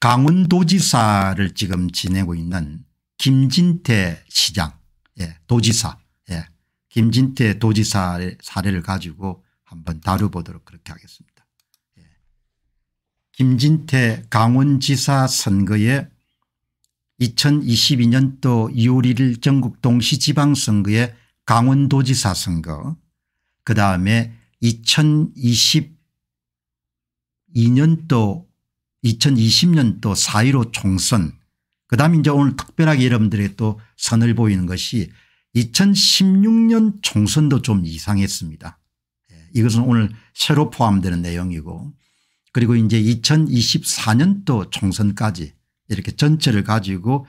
강원도지사를 지금 지내고 있는 김진태 시장 예, 도지사 예, 김진태 도지사의 사례를 가지고 한번 다뤄보도록 그렇게 하겠습니다. 예. 김진태 강원지사 선거에 2022년도 2월 1일 전국 동시지방선거에 강원도지사 선거 그 다음에 2022년도 2020년도 4.15 총선 그다음 이제 오늘 특별하게 여러분들의또 선을 보이는 것이 2016년 총선도 좀 이상했습니다. 예, 이것은 오늘 새로 포함되는 내용이고 그리고 이제 2024년도 총선까지 이렇게 전체를 가지고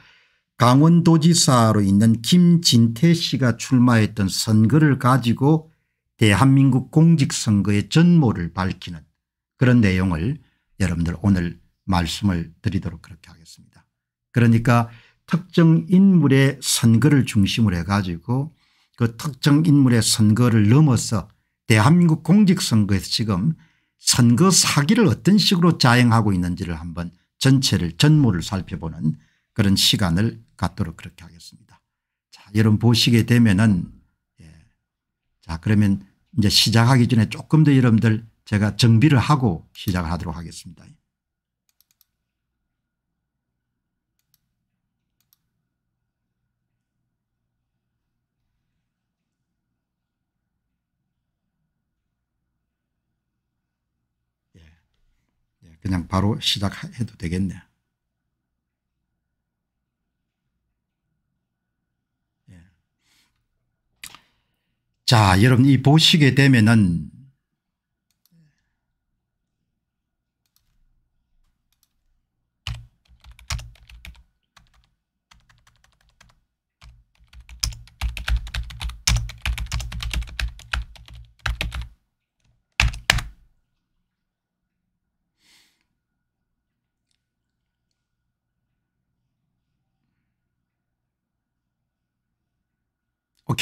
강원도지사로 있는 김진태 씨가 출마했던 선거를 가지고 대한민국 공직선거의 전모를 밝히는 그런 내용을 여러분들 오늘 말씀을 드리도록 그렇게 하겠습니다. 그러니까 특정 인물의 선거를 중심으로 해가지고 그 특정 인물의 선거를 넘어서 대한민국 공직선거에서 지금 선거 사기를 어떤 식으로 자행하고 있는지를 한번 전체를 전모를 살펴보는 그런 시간을 갖도록 그렇게 하겠습니다. 자, 여러분 보시게 되면은 예. 자, 그러면 이제 시작하기 전에 조금 더 여러분들 제가 정비를 하고 시작을 하도록 하겠습니다. 그냥 바로 시작해도 되겠네. 예. 자 여러분 이 보시게 되면은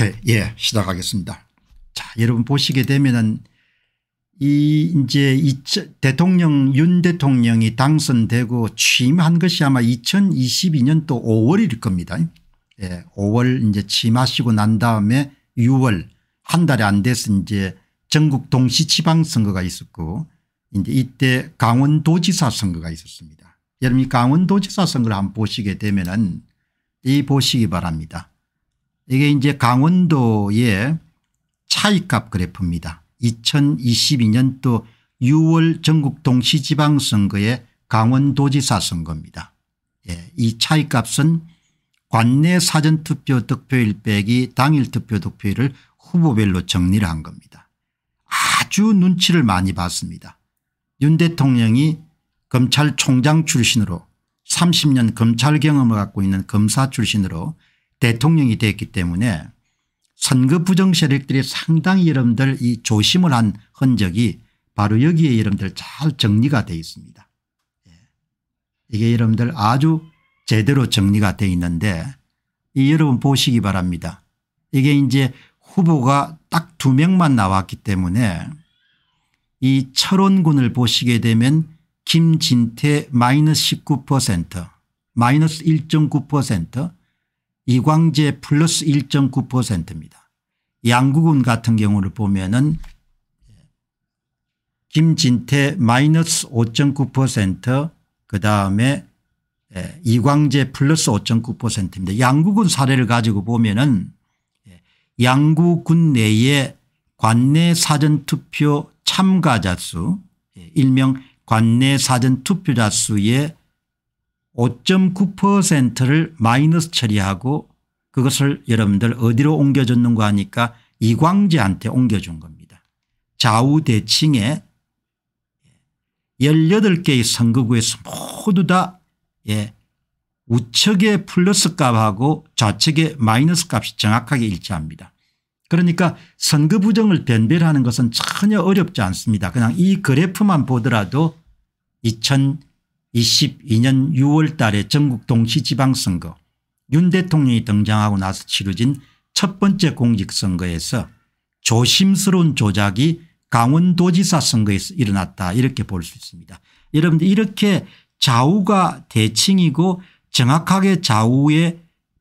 오케이. 예. 시작하겠습니다. 자, 여러분 보시게 되면은 이 이제 대통령 윤 대통령이 당선되고 취임한 것이 아마 2022년도 5월일 겁니다. 예, 5월 이제 취임하시고 난 다음에 6월 한 달이 안 돼서 이제 전국 동시 지방 선거가 있었고 이제 이때 강원도지사 선거가 있었습니다. 여러분이 강원도지사 선거를 한번 보시게 되면은 이 보시기 바랍니다. 이게 이제 강원도의 차이값 그래프입니다. 2022년도 6월 전국 동시지방선거의 강원도지사 선거입니다. 예, 이 차이값은 관내 사전투표 득표일 빼기 당일 투표 득표율을 후보별로 정리를 한 겁니다. 아주 눈치를 많이 봤습니다. 윤 대통령이 검찰총장 출신으로 30년 검찰 경험을 갖고 있는 검사 출신으로 대통령이 되었기 때문에 선거 부정 세력들이 상당히 여러분들 이 조심을 한 흔적이 바로 여기에 여러분들 잘 정리가 되어 있습니다. 예. 이게 여러분들 아주 제대로 정리가 되어 있는데 이 여러분 보시기 바랍니다. 이게 이제 후보가 딱 두 명만 나왔기 때문에 이 철원군을 보시게 되면 김진태 마이너스 19% 마이너스 1.9% 이광재 플러스 1.9%입니다. 양국은 같은 경우를 보면은 김진태 마이너스 5.9% 그다음에 예, 이광재 플러스 5.9%입니다. 양국은 사례를 가지고 보면은 예, 양국군 내에 관내 사전투표 참가자 수 예, 일명 관내 사전투표자 수의 5.9%를 마이너스 처리하고 그것을 여러분들 어디로 옮겨줬는가 하니까 이광재한테 옮겨준 겁니다. 좌우대칭에 18개의 선거구에서 모두 다 예, 우측의 플러스 값하고 좌측의 마이너스 값이 정확하게 일치합니다. 그러니까 선거 부정을 변별하는 것은 전혀 어렵지 않습니다. 그냥 이 그래프만 보더라도 2000 22년 6월 달에 전국 동시지방선거 윤 대통령이 등장하고 나서 치러진 첫 번째 공직선거에서 조심스러운 조작이 강원도지사 선거에서 일어났다 이렇게 볼 수 있습니다. 여러분들 이렇게 좌우가 대칭이고 정확하게 좌우의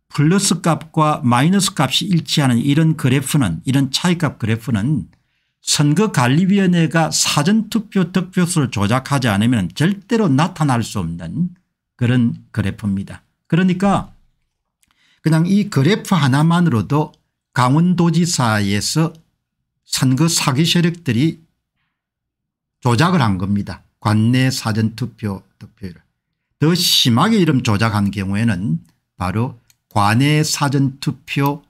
플러스 값과 마이너스 값이 일치하는 이런 그래프는 이런 차이값 그래프는 선거관리위원회가 사전투표 득표수를 조작하지 않으면 절대로 나타날 수 없는 그런 그래프입니다. 그러니까 그냥 이 그래프 하나만으로도 강원도지사에서 선거 사기 세력들이 조작을 한 겁니다. 관내 사전투표 득표율을. 더 심하게 이름 조작한 경우에는 바로 관내 사전투표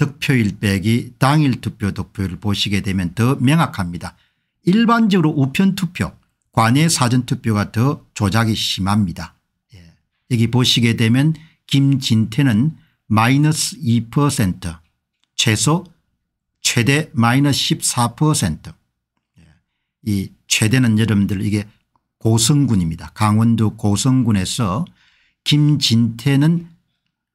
득표일 빼기 당일 투표 득표율을 보시게 되면 더 명확합니다. 일반적으로 우편투표 관외 사전투표가 더 조작이 심합니다. 예. 여기 보시게 되면 김진태는 마이너스 2% 최소 최대 마이너스 14%이 예. 최대는 여러분들 이게 고성군입니다. 강원도 고성군에서 김진태는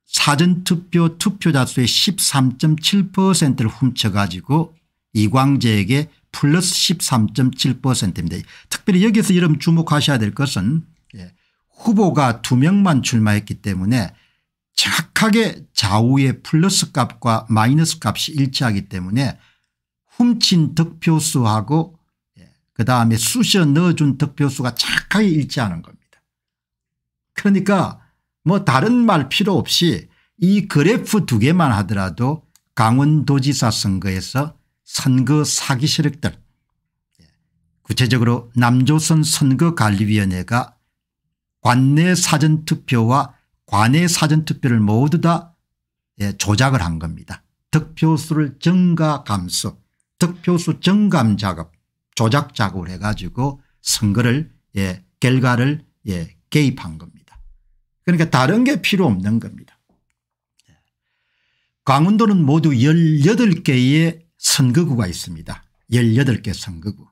사전투표 투표자 수의 13.7%를 훔쳐가지고 이광재에게 플러스 13.7%입니다. 특별히 여기서 이름 주목하셔야 될 것은 예, 후보가 2명만 출마했기 때문에 정확하게 좌우의 플러스 값과 마이너스 값이 일치하기 때문에 훔친 득표수하고 예, 그다음에 쑤셔 넣어준 득표수가 착하게 일치하는 겁니다. 그러니까 뭐 다른 말 필요 없이 이 그래프 두 개만 하더라도 강원도지사 선거에서 선거 사기 세력들 예, 구체적으로 남조선 선거관리위원회가 관내 사전투표와 관내 사전투표를 모두 다 예, 조작을 한 겁니다. 득표수를 증가 감소 득표수 증감 작업 조작 작업을 해가지고 선거를 예, 결과를 예, 개입한 겁니다. 그러니까 다른 게 필요 없는 겁니다. 강원도는 모두 18개의 선거구가 있습니다. 18개 선거구.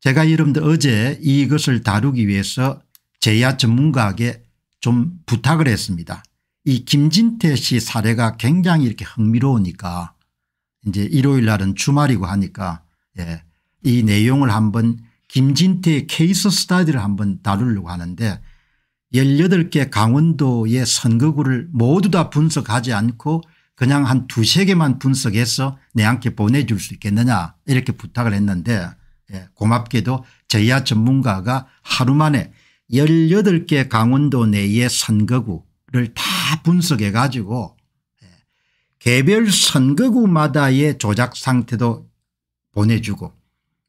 제가 여러분들 어제 이것을 다루기 위해서 제야 전문가에게 좀 부탁을 했습니다. 이 김진태 씨 사례가 굉장히 이렇게 흥미로우니까 이제 일요일 날은 주말이고 하니까 예, 이 내용을 한번 김진태의 케이스 스타디를 한번 다루려고 하는데 18개 강원도의 선거구를 모두 다 분석하지 않고 그냥 한 두세 개만 분석해서 내한테 보내줄 수 있겠느냐 이렇게 부탁을 했는데 예, 고맙게도 저희와 전문가가 하루 만에 18개 강원도 내의 선거구를 다 분석해 가지고 예, 개별 선거구마다의 조작 상태도 보내주고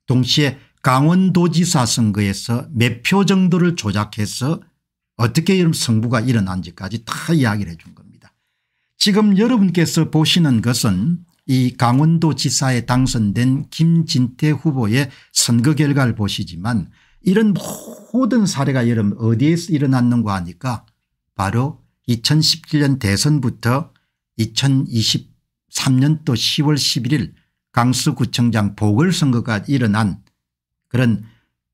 동시에 강원도지사 선거에서 몇 표 정도를 조작해서 어떻게 이런 성부가 일어난지까지 다 이야기를 해 준 겁니다. 지금 여러분께서 보시는 것은 이 강원도 지사에 당선된 김진태 후보의 선거 결과를 보시지만 이런 모든 사례가 여러분 어디에서 일어났는가 하니까 바로 2017년 대선부터 2023년도 10월 11일 강수구청장 보궐선거가 일어난 그런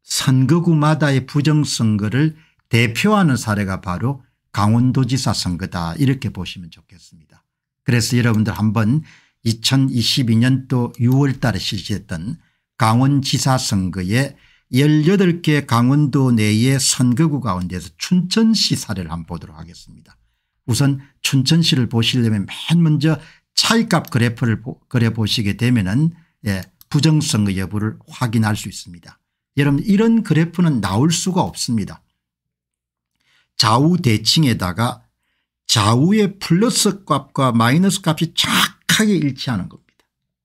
선거구마다의 부정선거를 대표하는 사례가 바로 강원도지사 선거다 이렇게 보시면 좋겠습니다. 그래서 여러분들 한번 2022년도 6월 달에 실시했던 강원지사 선거에 18개 강원도 내의 선거구 가운데서 춘천시 사례를 한번 보도록 하겠습니다. 우선 춘천시를 보시려면 맨 먼저 차이값 그래프를 그려보시게 되면 은 예, 부정선거 여부를 확인할 수 있습니다. 여러분 이런 그래프는 나올 수가 없습니다. 좌우 대칭에다가 좌우의 플러스 값과 마이너스 값이 정확하게 일치하는 겁니다.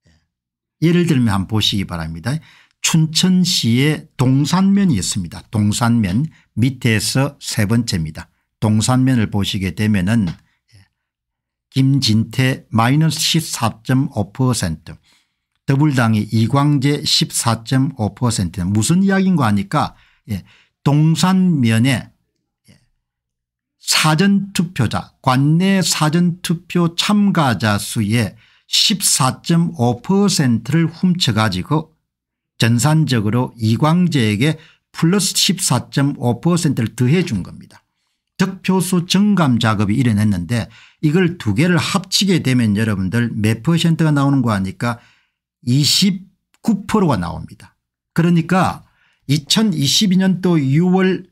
예. 예를 들면 한번 보시기 바랍니다. 춘천시의 동산면이 있습니다. 동산면 밑에서 세 번째입니다. 동산면을 보시게 되면 은 예, 김진태 마이너스 14.5% 더불당이 이광재 14.5% 무슨 이야기인 거 아니까 예, 동산면에 사전투표자 관내 사전투표 참가자 수의 14.5%를 훔쳐가지고 전산적으로 이광재에게 플러스 14.5%를 더해 준 겁니다. 득표수 증감 작업이 일어났는데 이걸 두 개를 합치게 되면 여러분들 몇 퍼센트가 나오는 거 아니까 29%가 나옵니다. 그러니까 2022년도 6월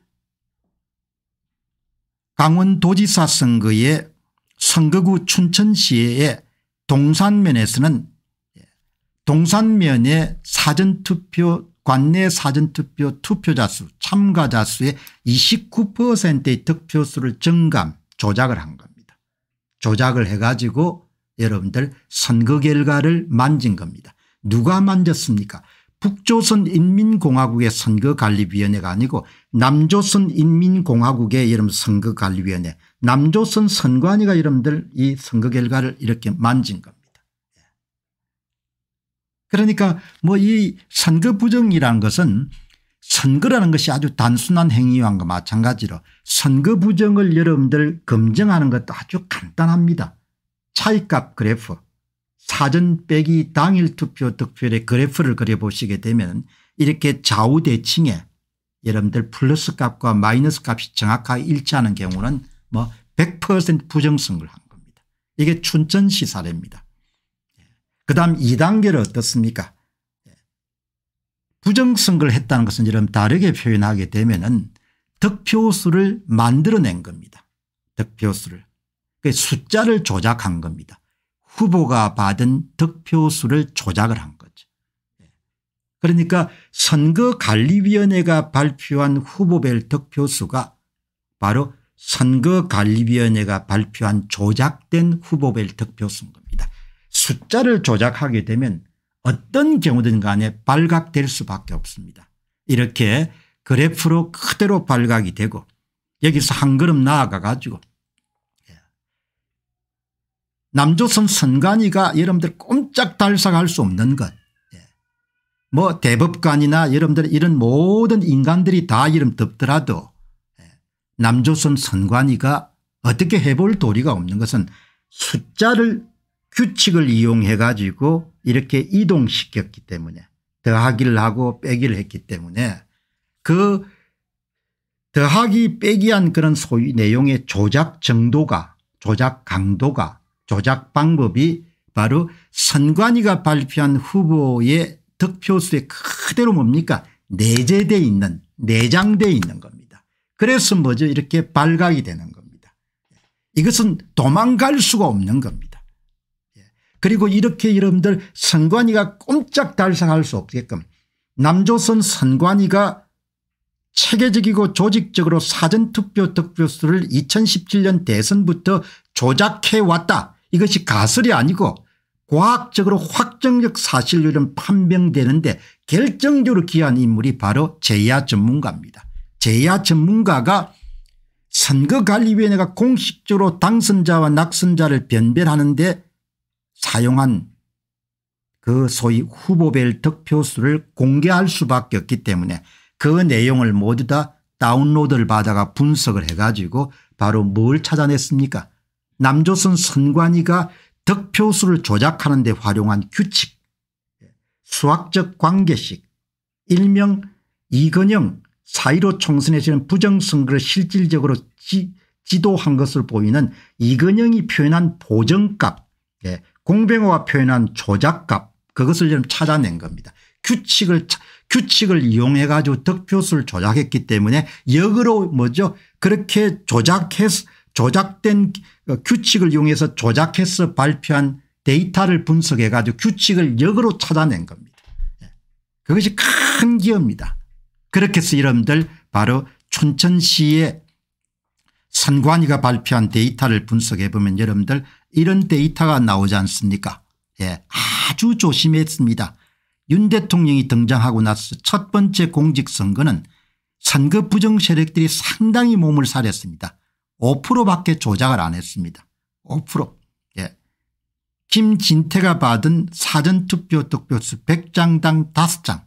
강원도지사 선거에 선거구 춘천시의 동산면에서는 동산면의 사전투표 관내 사전투표 투표자 수 참가자 수의 29%의 득표수를 증감 조작을 한 겁니다. 조작을 해가지고 여러분들 선거 결과를 만진 겁니다. 누가 만졌습니까 북조선인민공화국의 선거관리위원회가 아니고 남조선 인민공화국의 여름 선거관리위원회 남조선 선관위가 여러분들 이 선거 결과를 이렇게 만진 겁니다. 예. 그러니까 뭐 이 선거 부정이라는 것은 선거라는 것이 아주 단순한 행위와 마찬가지로 선거 부정을 여러분들 검증하는 것도 아주 간단합니다. 차이값 그래프 사전 빼기 당일 투표 득표율의 그래프를 그려보시게 되면 이렇게 좌우대칭에 여러분들 플러스 값과 마이너스 값이 정확하게 일치하는 경우는 뭐 100% 부정성을 한 겁니다. 이게 춘천시 사례입니다. 예. 그 다음 2단계를 어떻습니까 예. 부정선거를 했다는 것은 여러분 다르게 표현하게 되면 은 득표수를 만들어낸 겁니다. 득표수를. 그 숫자를 조작한 겁니다. 후보가 받은 득표수를 조작을 한 겁니다. 그러니까 선거관리위원회가 발표한 후보별 득표수가 바로 선거관리위원회가 발표한 조작된 후보별 득표수인 겁니다. 숫자를 조작하게 되면 어떤 경우든 간에 발각될 수밖에 없습니다. 이렇게 그래프로 그대로 발각이 되고 여기서 한 걸음 나아가 가지고 예. 남조선 선관위가 여러분들 꼼짝 달싹할 수 없는 것뭐 대법관이나 여러분들 이런 모든 인간들이 다 이름 덮더라도 예, 남조선 선관위가 어떻게 해볼 도리가 없는 것은 숫자를 규칙을 이용해 가지고 이렇게 이동시켰기 때문에 더하기를 하고 빼기를 했기 때문에 그 더하기 빼기한 그런 소위 내용의 조작 정도가 조작 강도가 조작 방법이 바로 선관위가 발표한 후보의 득표수에 그대로 뭡니까 내재되어 있는 내장되어 있는 겁니다. 그래서 뭐죠 이렇게 발각이 되는 겁니다. 이것은 도망갈 수가 없는 겁니다. 예. 그리고 이렇게 여러분들 선관위가 꼼짝 달싹할 수 없게끔 남조선 선관위가 체계적이고 조직적으로 사전투표 득표수를 2017년 대선부터 조작해왔다. 이것이 가설이 아니고 과학적으로 확정적 사실률은 판명되는데 결정적으로 기여한 인물이 바로 제야 전문가입니다. 제야 전문가가 선거관리위원회가 공식적으로 당선자와 낙선자를 변별하는데 사용한 그 소위 후보별 득표수를 공개할 수밖에 없기 때문에 그 내용을 모두 다 다운로드를 받아가 분석을 해가지고 바로 뭘 찾아냈습니까 남조선 선관위가 득표수를 조작하는 데 활용한 규칙 수학적 관계식 일명 이건영 사이로 총선에 서는 부정선거를 실질적으로 지, 지도한 것을 보이는 이건영이 표현한 보정값 예, 공병호가 표현한 조작값 그것을 좀 찾아낸 겁니다. 규칙을 규칙을 이용해 가지고 득표수를 조작했기 때문에 역으로 뭐죠 그렇게 조작해서 조작된 어, 규칙을 이용해서 조작해서 발표한 데이터를 분석해 가지고 규칙을 역으로 찾아낸 겁니다. 예. 그것이 큰 기업입니다. 그렇게 해서 여러분들 바로 춘천시의 선관위가 발표한 데이터를 분석해 보면 여러분들 이런 데이터가 나오지 않습니까 예, 아주 조심했습니다. 윤 대통령이 등장하고 나서 첫 번째 공직선거는 선거 부정 세력들이 상당히 몸을 사렸습니다. 5%밖에 조작을 안 했습니다. 5%. 예. 김진태가 받은 사전투표 득표수 100장당 5장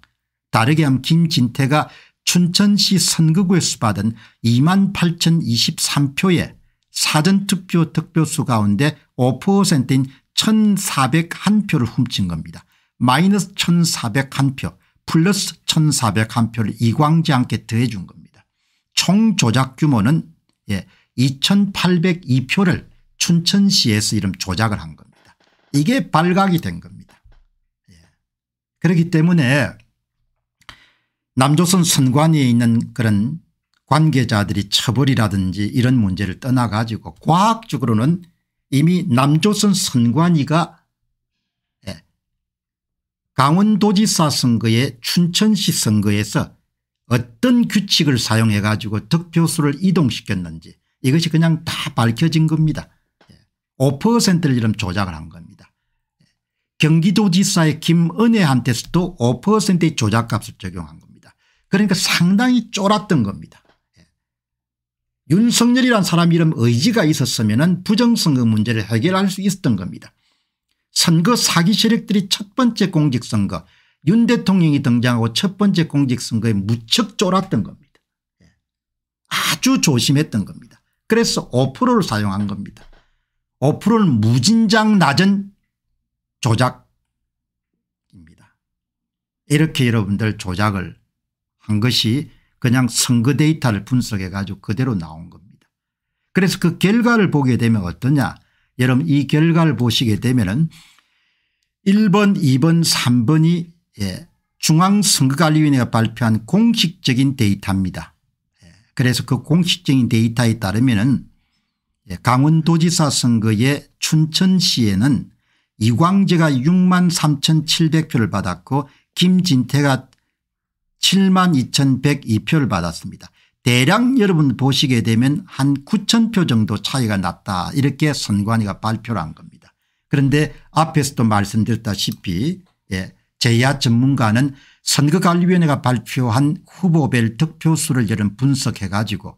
다르게 하면 김진태가 춘천시 선거구에서 받은 2만 8 0 2 3표의 사전투표 득표수 가운데 5%인 1401표를 훔친 겁니다. 마이너스 1401표 플러스 1401표를 이광지 않게 더해 준 겁니다. 총 조작 규모는 예, 2802표를 춘천시에서 이름 조작을 한 겁니다. 이게 발각이 된 겁니다. 예. 그렇기 때문에 남조선 선관위에 있는 그런 관계자들이 처벌이라든지 이런 문제를 떠나가지고 과학적으로는 이미 남조선 선관위가 예, 강원도지사 선거에 춘천시 선거에서 어떤 규칙을 사용해 가지고 득표수를 이동시켰는지 이것이 그냥 다 밝혀진 겁니다. 5%를 예. 이름 조작을 한 겁니다. 예. 경기도지사의 김은혜한테서도 5%의 조작값을 적용한 겁니다. 그러니까 상당히 쫄았던 겁니다. 예. 윤석열이란 사람 이름 의지가 있었으면 부정선거 문제를 해결할 수 있었던 겁니다. 선거 사기 세력들이 첫 번째 공직선거 윤 대통령이 등장하고 첫 번째 공직선거에 무척 쫄았던 겁니다. 아주 조심했던 겁니다. 그래서 5%를 사용한 겁니다. 5%는 무진장 낮은 조작입니다. 이렇게 여러분들 조작을 한 것이 그냥 선거 데이터를 분석해 가지고 그대로 나온 겁니다. 그래서 그 결과를 보게 되면 어떠냐 여러분 이 결과를 보시게 되면 은 1번 2번 3번이 예, 중앙선거관리위원회가 발표한 공식적인 데이터입니다. 그래서 그 공식적인 데이터에 따르면 은 예, 강원도지사 선거에 춘천시에는 이광재가 6만 3,700표를 받았고 김진태가 7만 2,102표를 받았습니다. 대략 여러분 보시게 되면 한 9,000표 정도 차이가 났다 이렇게 선관위가 발표를 한 겁니다. 그런데 앞에서도 말씀드렸다시피 예, 제야 전문가는 선거관리위원회가 발표한 후보별 득표수를 여름 분석해 가지고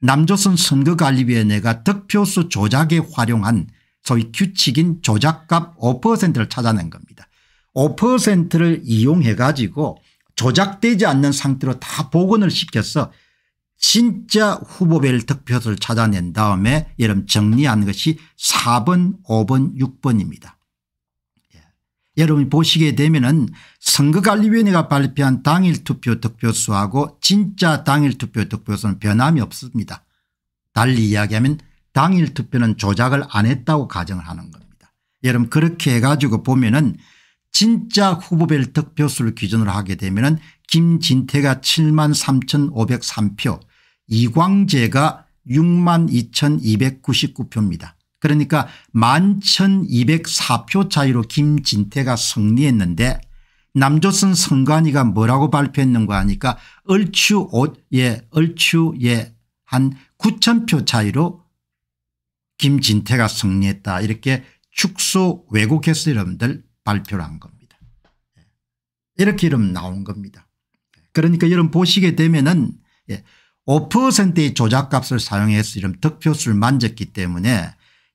남조선 선거관리위원회가 득표수 조작에 활용한 소위 규칙인 조작값 5%를 찾아낸 겁니다. 5%를 이용해 가지고 조작되지 않는 상태로 다 복원을 시켜서 진짜 후보별 득표수를 찾아낸 다음에 여러분 정리한 것이 4번 5번 6번입니다. 여러분이 보시게 되면은 선거관리위원회가 발표한 당일 투표 득표수하고 진짜 당일 투표 득표수는 변함이 없습니다. 달리 이야기하면 당일 투표는 조작을 안 했다고 가정을 하는 겁니다. 여러분 그렇게 해가지고 보면은 진짜 후보별 득표수를 기준으로 하게 되면은 김진태가 7만 3,503표 이광재가 6만 2,299표입니다. 그러니까 11,204표 차이로 김진태가 승리했는데 남조선 선관위가 뭐라고 발표했는가 하니까 얼추 옷 예, 얼추 예, 한 9,000표 차이로 김진태가 승리했다 이렇게 축소 왜곡해서 여러분들 발표를 한 겁니다. 예. 이렇게 이름 나온 겁니다. 그러니까 여러분 보시게 되면은 5%의 예, 조작값을 사용해서 이런 득표수를 만졌기 때문에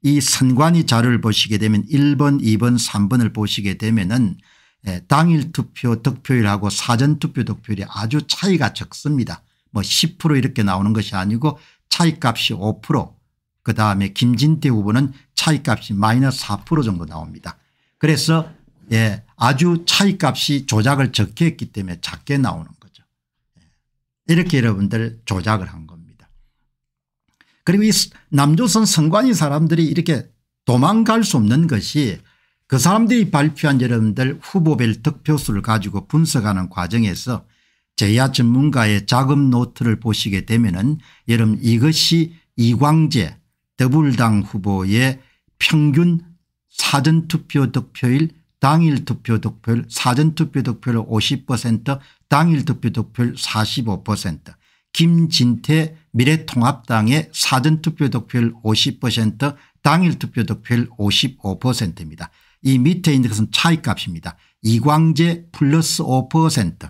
이 선관위 자료를 보시게 되면 1번 2번 3번을 보시게 되면 은 예, 당일 투표 득표율하고 사전투표 득표율이 아주 차이가 적습니다. 뭐 10% 이렇게 나오는 것이 아니고 차이값이 5%그 다음에 김진태 후보는 차이값이 마이너스 4% 정도 나옵니다. 그래서 예, 아주 차이값이 조작을 적게 했기 때문에 작게 나오는 거죠. 예. 이렇게 여러분들 조작을 한 겁니다. 그리고 이 남조선 선관위 사람들이 이렇게 도망갈 수 없는 것이 그 사람들이 발표한 여러분들 후보별 득표수를 가지고 분석하는 과정에서 제야 전문가의 자금 노트를 보시게 되면은 여러분 이것이 이광재 더불당 후보의 평균 사전투표 득표일 당일 투표 득표율 사전투표 득표율 50% 당일 투표 득표율 45% 김진태 미래통합당의 사전투표 득표율 50% 당일 투표 득표율 55%입니다. 이 밑에 있는 것은 차이값입니다. 이광재 플러스 5%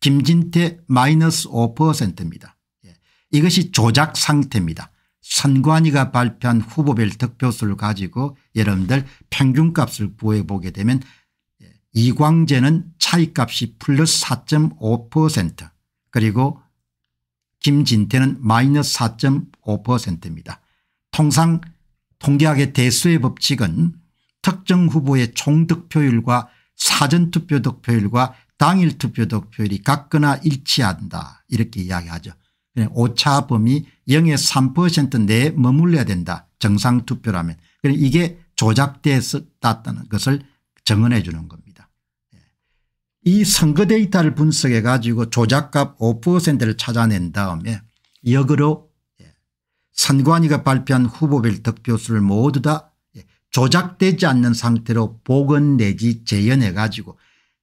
김진태 마이너스 5%입니다. 예, 이것이 조작 상태입니다. 선관위가 발표한 후보별 득표수를 가지고 여러분들 평균값을 구해보게 되면 예, 이광재는 차이값이 플러스 4.5% 그리고 김진태는 마이너스 4.5%입니다. 통상 통계학의 대수의 법칙은 특정 후보의 총득표율과 사전투표 득표율과 당일 투표 득표율이 같거나 일치한다 이렇게 이야기하죠. 오차 범위 0에3% 내에 머물러야 된다. 정상투표라면. 이게 조작됐다는 것을 증언해 주는 겁니다. 이 선거 데이터를 분석해 가지고 조작값 5%를 찾아낸 다음에 역으로 예, 선관위가 발표한 후보별 득표수를 모두 다 예, 조작되지 않는 상태로 복원 내지 재현해 가지고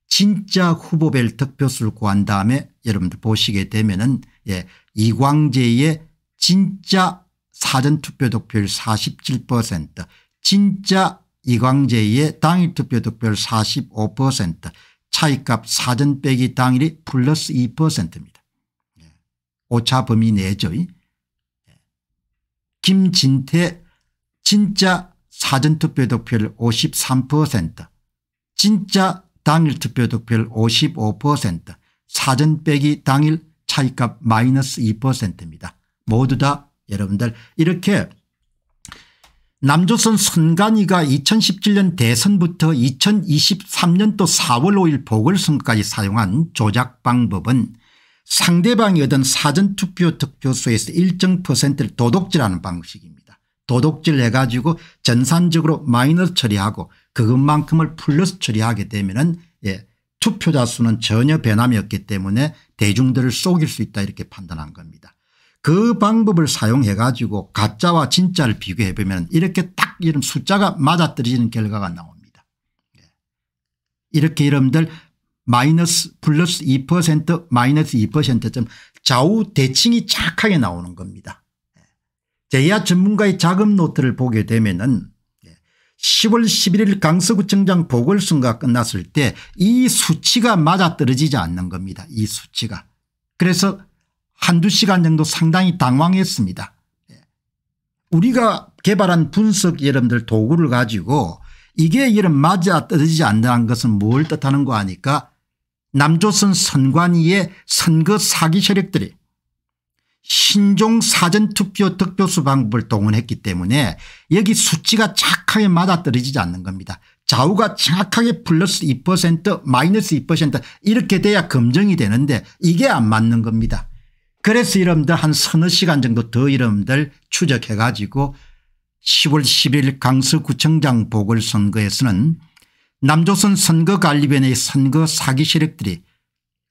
진짜 후보별 득표수를 구한 다음에 여러분들 보시게 되면은 예, 이광재의 진짜 사전투표 득표율 47% 진짜 이광재의 당일투표 득표율 45% 차익값 사전 빼기 당일이 플러스 2%입니다. 예. 오차 범위 내죠. 예. 김진태 진짜 사전투표 득표율 53% 진짜 당일 투표 득표율 55% 사전 빼기 당일 차익값 마이너스 2%입니다. 모두 다 여러분들 이렇게 남조선 선관위가 2017년 대선부터 2023년도 4월 5일 보궐선거까지 사용한 조작 방법은 상대방이 얻은 사전투표 득표수에서 일정 퍼센트를 도둑질하는 방식입니다. 도둑질해가지고 전산적으로 마이너스 처리하고 그것만큼을 플러스 처리하게 되면 예, 투표자 수는 전혀 변함이 없기 때문에 대중들을 속일 수 있다 이렇게 판단한 겁니다. 그 방법을 사용해 가지고 가짜와 진짜를 비교해 보면 이렇게 딱 이런 숫자가 맞아떨어지는 결과가 나옵니다. 예. 이렇게 여러분들 마이너스 플러스 2% 마이너스 2%쯤 좌우 대칭이 착하게 나오는 겁니다. 예. 제야 전문가의 자금 노트를 보게 되면은 10월 예, 11일 강서구청장 보궐선거가 끝났을 때 이 수치가 맞아떨어지지 않는 겁니다. 이 수치가. 그래서 한두 시간 정도 상당히 당황했습니다. 예. 우리가 개발한 분석 여러분들 도구를 가지고 이게 이런 맞아 떨어지지 않는 것은 뭘 뜻하는 거 아니까 남조선 선관위의 선거 사기 세력들이 신종 사전투표 득표수 방법을 동원했기 때문에 여기 수치가 착하게 맞아떨어지지 않는 겁니다. 좌우가 정확하게 플러스 2% 마이너스 2% 이렇게 돼야 검증이 되는데 이게 안 맞는 겁니다. 그래서 이름들 한 서너 시간 정도 더 이름들 추적해 가지고 10월 10일 강서구청장 보궐선거에서는 남조선 선거관리위원회의 선거 사기 세력들이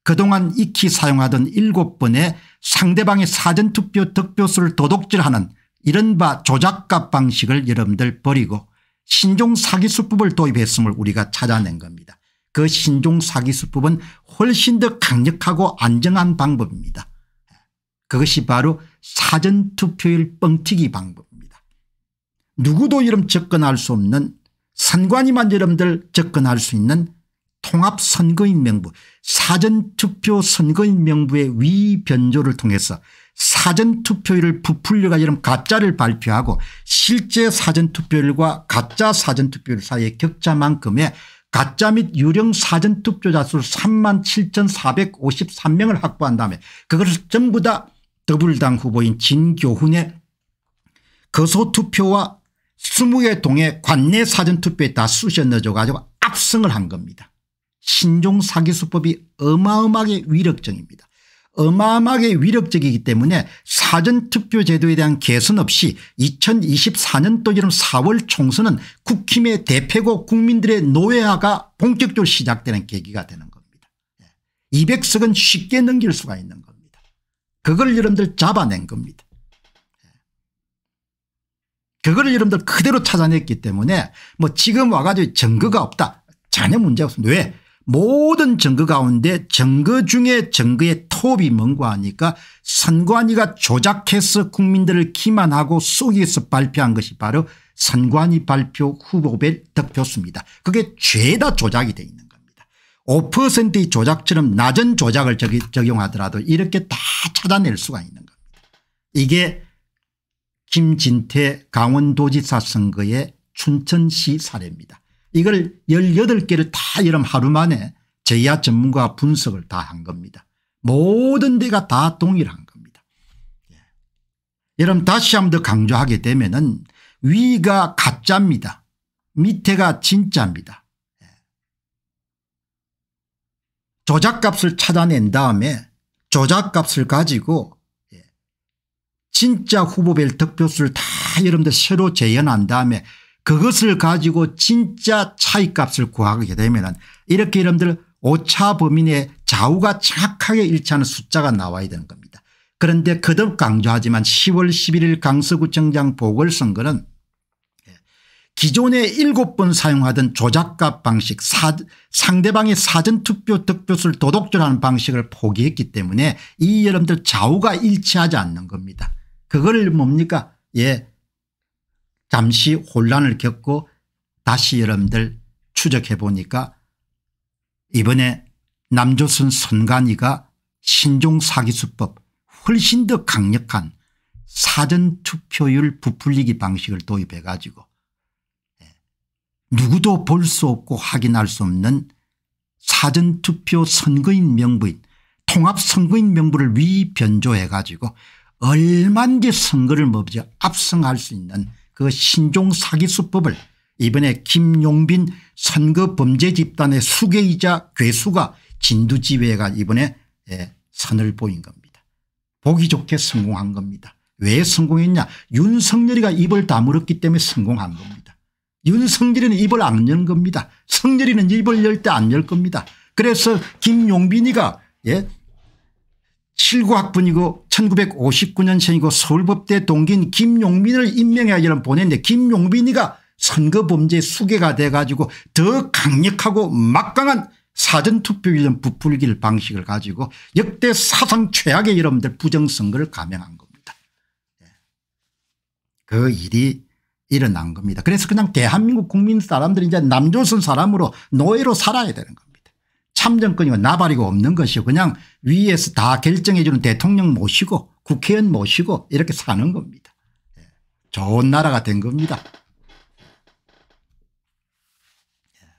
그동안 익히 사용하던 7번의 상대방의 사전투표 득표수를 도둑질하는 이른바 조작값 방식을 여러분들 버리고 신종 사기수법을 도입했음을 우리가 찾아낸 겁니다. 그 신종 사기수법은 훨씬 더 강력하고 안정한 방법입니다. 그것이 바로 사전투표율 뻥튀기 방법입니다. 누구도 이름 접근할 수 없는 선관위만 여러분들 접근할 수 있는 통합선거인 명부 사전투표 선거인 명부의 위변조를 통해서 사전투표율을 부풀려가 이런 가짜를 발표하고 실제 사전투표율과 가짜 사전투표율 사이의 격차만큼의 가짜 및 유령 사전투표자 수3 7,453명을 확보한 다음에 그것을 전부 다 더불당 후보인 진교훈의 거소투표와 20개 동의 관내 사전투표에 다 쑤셔 넣어줘 가지고 압승을 한 겁니다. 신종 사기수법이 어마어마하게 위력적입니다. 어마어마하게 위력적이기 때문에 사전투표 제도에 대한 개선 없이 2024년도처럼 4월 총선은 국힘의 대패고 국민들의 노예화가 본격적으로 시작되는 계기가 되는 겁니다. 200석은 예. 쉽게 넘길 수가 있는 겁니다. 그걸 여러분들 잡아낸 겁니다. 예. 그걸 여러분들 그대로 찾아냈기 때문에 뭐 지금 와가지고 증거가 없다. 전혀 문제 없습니다. 왜? 모든 증거 가운데 증거 중에 증거의 톱이 뭔고 하니까 선관위가 조작해서 국민들을 기만하고 속여서 발표한 것이 바로 선관위 발표 후보별 득표수입니다. 그게 죄다 조작이 돼 있는 5%의 조작처럼 낮은 조작을 적용하더라도 이렇게 다 찾아낼 수가 있는 겁니다. 이게 김진태 강원도지사 선거의 춘천시 사례입니다. 이걸 18개를 다 여름 하루 만에 제야 전문가 분석을 다 한 겁니다. 모든 데가 다 동일한 겁니다. 예. 여러분 다시 한번더 강조하게 되면 은 위가 가짜입니다. 밑에가 진짜입니다. 조작값을 찾아낸 다음에 조작값을 가지고 예, 진짜 후보별 득표수를 다 여러분들 새로 재현한 다음에 그것을 가지고 진짜 차이값을 구하게 되면 은 이렇게 여러분들 오차 범위 내 좌우가 정확하게 일치하는 숫자가 나와야 되는 겁니다. 그런데 거듭 강조하지만 10월 11일 강서구청장 보궐선거는 기존에 7번 사용하던 조작값 방식 사, 상대방의 사전투표 득표수를 도둑질하는 방식을 포기했기 때문에 이 여러분들 좌우가 일치하지 않는 겁니다. 그걸 뭡니까 예 잠시 혼란을 겪고 다시 여러분들 추적해 보니까 이번에 남조선 선관위가 신종 사기수법 훨씬 더 강력한 사전투표율 부풀리기 방식을 도입해 가지고 누구도 볼 수 없고 확인할 수 없는 사전투표 선거인 명부인 통합선거인 명부를 위변조해 가지고 얼만지 선거를 먼저 압승할 수 있는 그 신종 사기수법을 이번에 김용빈 선거범죄집단의 수괴이자 괴수가 진두지회가 휘 이번에 예, 선을 보인 겁니다. 보기 좋게 성공한 겁니다. 왜 성공했냐 윤석열이가 입을 다물었기 때문에 성공한 겁니다. 윤석열이는 입을 안연 겁니다. 성열이는 입을 열 때 안 열 겁니다. 그래서 김용빈이가 예 7구학번이고 1959년생이고 서울법대 동기인 김용민을 임명해야지는 보냈는데 김용빈이가 선거범죄 수개가 돼가지고 더 강력하고 막강한 사전투표일련 부풀길 방식을 가지고 역대 사상 최악의 여러분들 부정선거를 감행한 겁니다. 예. 그 일이 일어난 겁니다. 그래서 그냥 대한민국 국민 사람들이 이제 남조선 사람으로 노예로 살아야 되는 겁니다. 참정권이고 나발이고 없는 것이고 그냥 위에서 다 결정해 주는 대통령 모시고 국회의원 모시고 이렇게 사는 겁니다. 예. 좋은 나라가 된 겁니다.